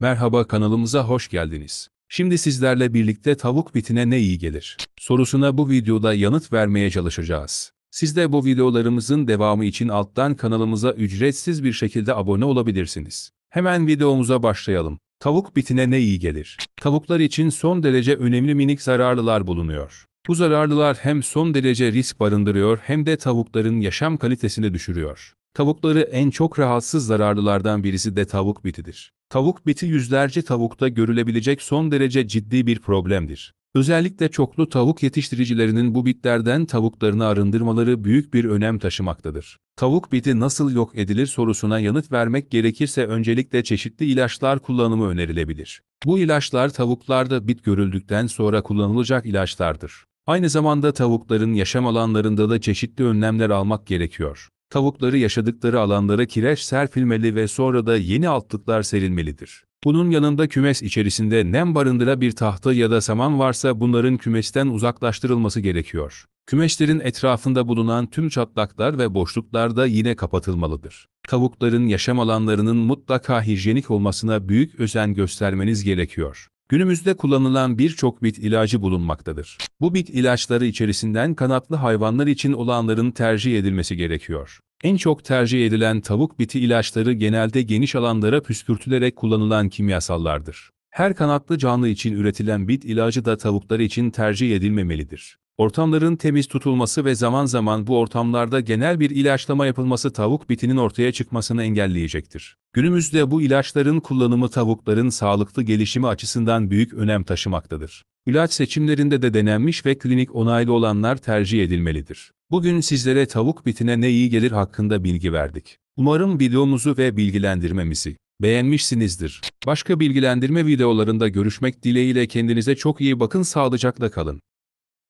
Merhaba kanalımıza hoş geldiniz. Şimdi sizlerle birlikte tavuk bitine ne iyi gelir sorusuna bu videoda yanıt vermeye çalışacağız. Siz de bu videolarımızın devamı için alttan kanalımıza ücretsiz bir şekilde abone olabilirsiniz. Hemen videomuza başlayalım. Tavuk bitine ne iyi gelir? Tavuklar için son derece önemli minik zararlılar bulunuyor. Bu zararlılar hem son derece risk barındırıyor hem de tavukların yaşam kalitesini düşürüyor. Tavukları en çok rahatsız zararlılardan birisi de tavuk bitidir. Tavuk biti yüzlerce tavukta görülebilecek son derece ciddi bir problemdir. Özellikle çoklu tavuk yetiştiricilerinin bu bitlerden tavuklarını arındırmaları büyük bir önem taşımaktadır. Tavuk biti nasıl yok edilir sorusuna yanıt vermek gerekirse öncelikle çeşitli ilaçlar kullanımı önerilebilir. Bu ilaçlar tavuklarda bit görüldükten sonra kullanılacak ilaçlardır. Aynı zamanda tavukların yaşam alanlarında da çeşitli önlemler almak gerekiyor tavukları yaşadıkları alanlara kireç serpilmeli ve sonra da yeni altlıklar serilmelidir. Bunun yanında kümes içerisinde nem barındıra bir tahta ya da saman varsa bunların kümesten uzaklaştırılması gerekiyor. Kümeşlerin etrafında bulunan tüm çatlaklar ve boşluklar da yine kapatılmalıdır. Tavukların yaşam alanlarının mutlaka hijyenik olmasına büyük özen göstermeniz gerekiyor. Günümüzde kullanılan birçok bit ilacı bulunmaktadır. Bu bit ilaçları içerisinden kanatlı hayvanlar için olanların tercih edilmesi gerekiyor. En çok tercih edilen tavuk biti ilaçları genelde geniş alanlara püskürtülerek kullanılan kimyasallardır. Her kanatlı canlı için üretilen bit ilacı da tavuklar için tercih edilmemelidir. Ortamların temiz tutulması ve zaman zaman bu ortamlarda genel bir ilaçlama yapılması tavuk bitinin ortaya çıkmasını engelleyecektir. Günümüzde bu ilaçların kullanımı tavukların sağlıklı gelişimi açısından büyük önem taşımaktadır. İlaç seçimlerinde de denenmiş ve klinik onaylı olanlar tercih edilmelidir. Bugün sizlere tavuk bitine ne iyi gelir hakkında bilgi verdik. Umarım videomuzu ve bilgilendirmemizi beğenmişsinizdir. Başka bilgilendirme videolarında görüşmek dileğiyle kendinize çok iyi bakın sağlıcakla kalın.